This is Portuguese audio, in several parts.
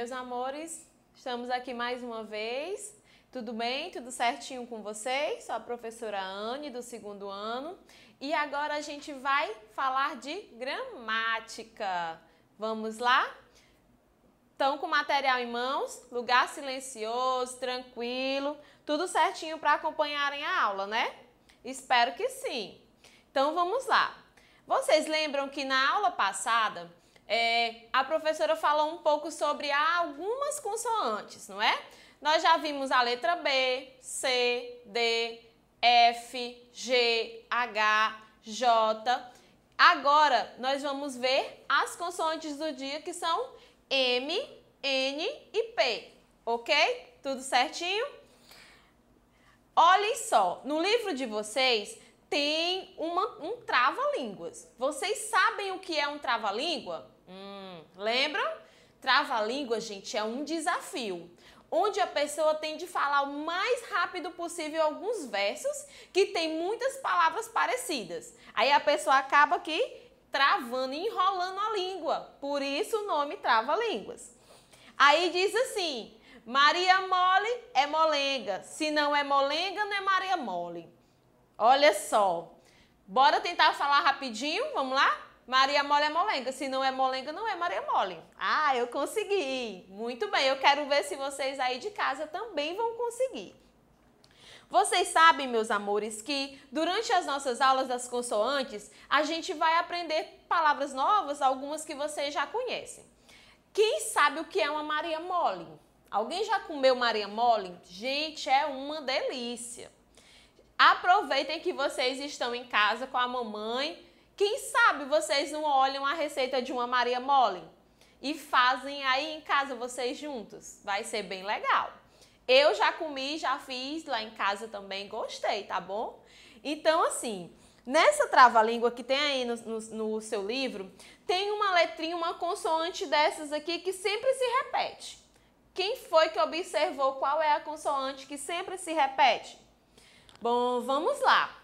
meus amores, estamos aqui mais uma vez. Tudo bem? Tudo certinho com vocês? Sou a professora Anne do segundo ano e agora a gente vai falar de gramática. Vamos lá? Estão com o material em mãos? Lugar silencioso, tranquilo, tudo certinho para acompanharem a aula, né? Espero que sim. Então vamos lá. Vocês lembram que na aula passada é, a professora falou um pouco sobre algumas consoantes, não é? Nós já vimos a letra B, C, D, F, G, H, J. Agora nós vamos ver as consoantes do dia que são M, N e P, ok? Tudo certinho? Olhem só, no livro de vocês tem uma, um trava-línguas. Vocês sabem o que é um trava-língua? Lembra? Trava-língua, gente, é um desafio. Onde a pessoa tem de falar o mais rápido possível alguns versos que tem muitas palavras parecidas. Aí a pessoa acaba aqui travando, enrolando a língua. Por isso o nome trava-línguas. Aí diz assim: Maria mole é molenga. Se não é molenga, não é Maria mole. Olha só. Bora tentar falar rapidinho? Vamos lá? Maria mole é molenga. Se não é molenga, não é Maria mole. Ah, eu consegui. Muito bem. Eu quero ver se vocês aí de casa também vão conseguir. Vocês sabem, meus amores, que durante as nossas aulas das consoantes, a gente vai aprender palavras novas, algumas que vocês já conhecem. Quem sabe o que é uma Maria Mole? Alguém já comeu Maria Mole? Gente, é uma delícia. Aproveitem que vocês estão em casa com a mamãe quem sabe vocês não olham a receita de uma Maria Mole e fazem aí em casa vocês juntos. Vai ser bem legal. Eu já comi, já fiz lá em casa também, gostei, tá bom? Então, assim, nessa trava-língua que tem aí no, no, no, seu livro, tem uma letrinha, uma consoante dessas aqui que sempre se repete. Quem foi que observou qual é a consoante que sempre se repete? Bom, vamos lá.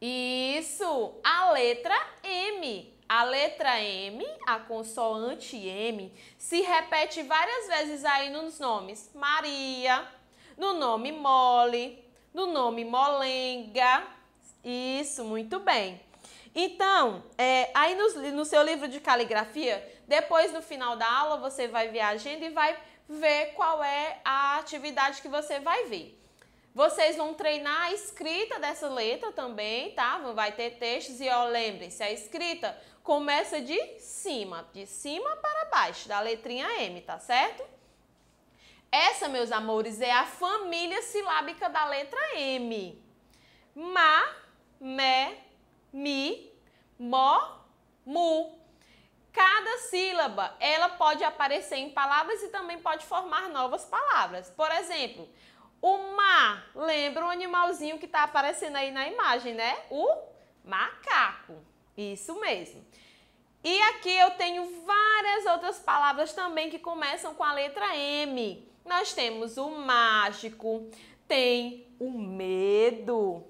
Isso, a letra M. A letra M, a consoante M, se repete várias vezes aí nos nomes Maria, no nome Mole, no nome Molenga. Isso, muito bem. Então, é, aí no, no seu livro de caligrafia, depois no final da aula, você vai ver a agenda e vai ver qual é a atividade que você vai ver. Vocês vão treinar a escrita dessa letra também, tá? Vai ter textos e, ó, lembrem-se, a escrita começa de cima, de cima para baixo, da letrinha M, tá certo? Essa, meus amores, é a família silábica da letra M. Ma, me, mi, mo, mu. Cada sílaba, ela pode aparecer em palavras e também pode formar novas palavras. Por exemplo, o mar lembra um animalzinho que está aparecendo aí na imagem, né? O macaco. Isso mesmo. E aqui eu tenho várias outras palavras também que começam com a letra M. Nós temos o mágico, tem o medo,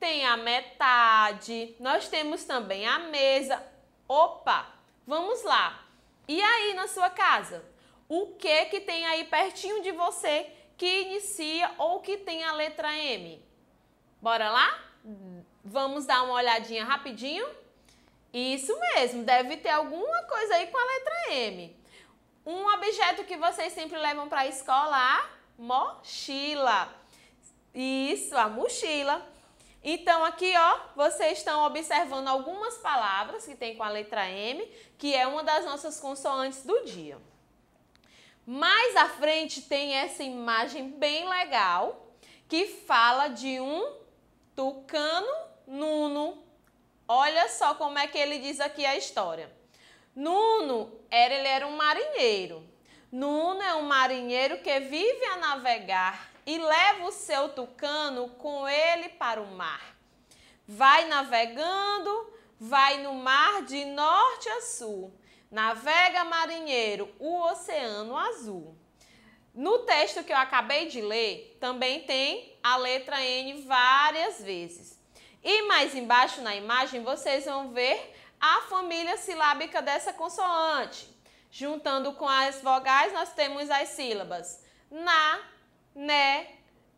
tem a metade, nós temos também a mesa. Opa, vamos lá. E aí na sua casa? O que que tem aí pertinho de você que inicia ou que tem a letra M. Bora lá? Vamos dar uma olhadinha rapidinho? Isso mesmo, deve ter alguma coisa aí com a letra M. Um objeto que vocês sempre levam para a escola, a mochila. Isso, a mochila. Então aqui, ó, vocês estão observando algumas palavras que tem com a letra M, que é uma das nossas consoantes do dia. Mais à frente tem essa imagem bem legal que fala de um tucano Nuno. Olha só como é que ele diz aqui a história. Nuno era, ele era um marinheiro. Nuno é um marinheiro que vive a navegar e leva o seu tucano com ele para o mar. Vai navegando, vai no mar de norte a sul Navega, marinheiro, o oceano azul. No texto que eu acabei de ler, também tem a letra N várias vezes. E mais embaixo na imagem, vocês vão ver a família silábica dessa consoante. Juntando com as vogais, nós temos as sílabas na, né,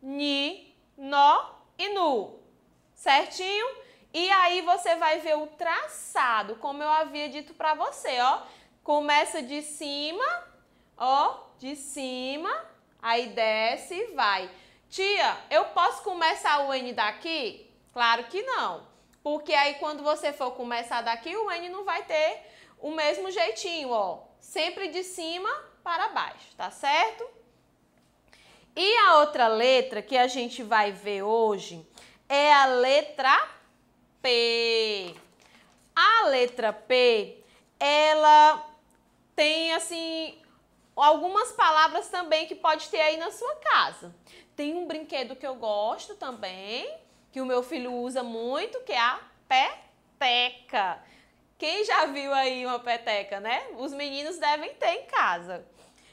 ni, nó e nu. Certinho? E aí você vai ver o traçado, como eu havia dito para você, ó. Começa de cima, ó, de cima, aí desce e vai. Tia, eu posso começar o N daqui? Claro que não. Porque aí quando você for começar daqui, o N não vai ter o mesmo jeitinho, ó. Sempre de cima para baixo, tá certo? E a outra letra que a gente vai ver hoje é a letra P. A letra P, ela tem assim algumas palavras também que pode ter aí na sua casa. Tem um brinquedo que eu gosto também, que o meu filho usa muito, que é a peteca. Quem já viu aí uma peteca, né? Os meninos devem ter em casa.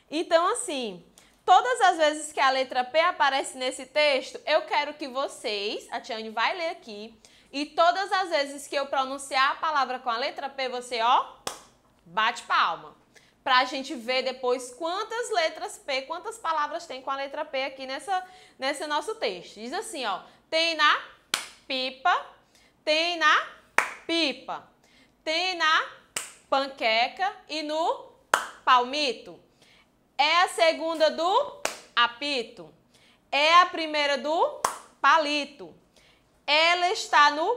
Então, assim, todas as vezes que a letra P aparece nesse texto, eu quero que vocês, a Tiane vai ler aqui, e todas as vezes que eu pronunciar a palavra com a letra P, você, ó, bate palma. Pra gente ver depois quantas letras P, quantas palavras tem com a letra P aqui nessa, nesse nosso texto. Diz assim, ó, tem na pipa, tem na pipa, tem na panqueca e no palmito. É a segunda do apito. É a primeira do palito. Ela está no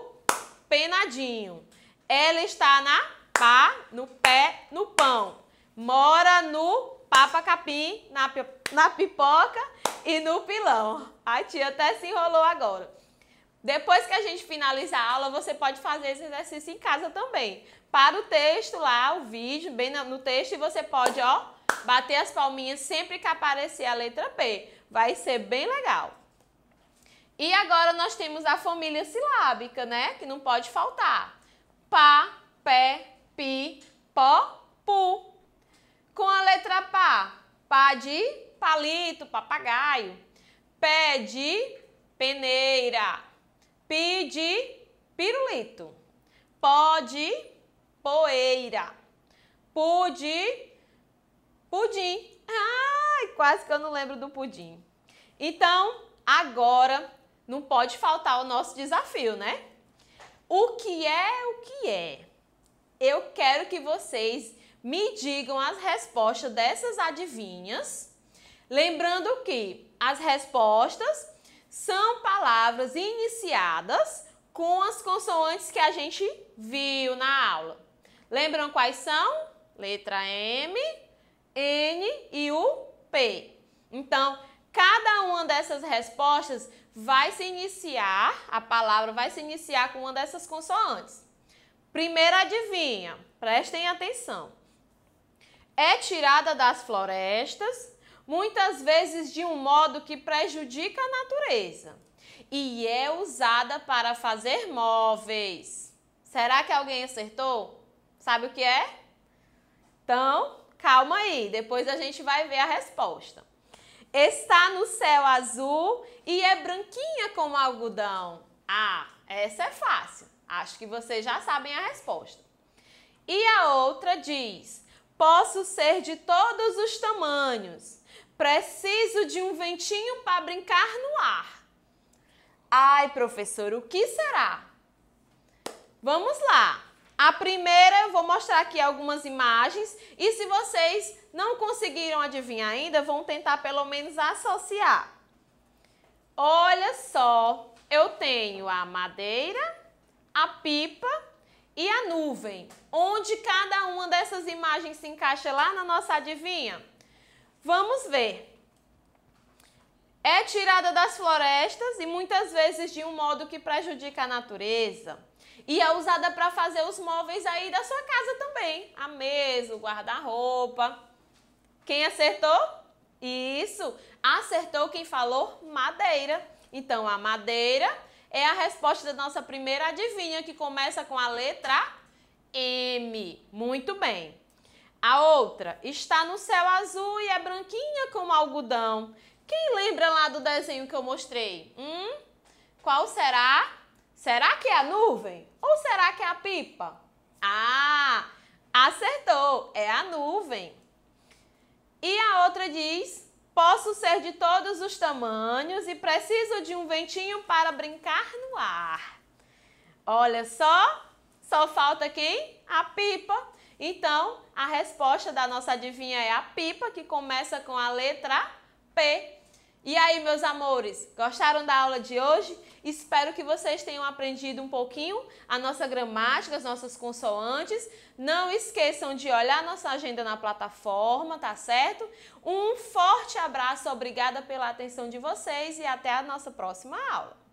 penadinho. Ela está na pá, no pé, no pão. Mora no papacapim, na, na pipoca e no pilão. A tia até se enrolou agora. Depois que a gente finalizar a aula, você pode fazer esse exercício em casa também. Para o texto lá, o vídeo, bem no texto, e você pode, ó, bater as palminhas sempre que aparecer a letra P. Vai ser bem legal. E agora nós temos a família silábica, né? Que não pode faltar. Pá, pé, pi, pó, pu. Com a letra pá, pá de palito, papagaio. Pé de peneira. Pi de pirulito. Pó de poeira. Pu de pudim. Ai, quase que eu não lembro do pudim. Então, agora não pode faltar o nosso desafio, né? O que é o que é? Eu quero que vocês me digam as respostas dessas adivinhas. Lembrando que as respostas são palavras iniciadas com as consoantes que a gente viu na aula. Lembram quais são? Letra M, N e o P. Então, Cada uma dessas respostas vai se iniciar, a palavra vai se iniciar com uma dessas consoantes. Primeira adivinha, prestem atenção. É tirada das florestas, muitas vezes de um modo que prejudica a natureza. E é usada para fazer móveis. Será que alguém acertou? Sabe o que é? Então, calma aí, depois a gente vai ver a resposta está no céu azul e é branquinha como algodão? Ah, essa é fácil. Acho que vocês já sabem a resposta. E a outra diz: Posso ser de todos os tamanhos. Preciso de um ventinho para brincar no ar. Ai, professor, o que será? Vamos lá! A primeira, eu vou mostrar aqui algumas imagens e se vocês não conseguiram adivinhar ainda, vão tentar pelo menos associar. Olha só, eu tenho a madeira, a pipa e a nuvem. Onde cada uma dessas imagens se encaixa lá na nossa adivinha? Vamos ver. É tirada das florestas e muitas vezes de um modo que prejudica a natureza e é usada para fazer os móveis aí da sua casa também. A mesa, o guarda-roupa. Quem acertou? Isso. Acertou quem falou madeira. Então, a madeira é a resposta da nossa primeira adivinha, que começa com a letra M. Muito bem. A outra está no céu azul e é branquinha como algodão. Quem lembra lá do desenho que eu mostrei? Hum? Qual será? Será que é a nuvem? Ou será que é a pipa? Ah, acertou, é a nuvem. E a outra diz: Posso ser de todos os tamanhos e preciso de um ventinho para brincar no ar. Olha só, só falta quem? A pipa. Então, a resposta da nossa adivinha é a pipa, que começa com a letra P. E aí, meus amores, gostaram da aula de hoje? Espero que vocês tenham aprendido um pouquinho a nossa gramática, as nossas consoantes. Não esqueçam de olhar nossa agenda na plataforma, tá certo? Um forte abraço, obrigada pela atenção de vocês e até a nossa próxima aula.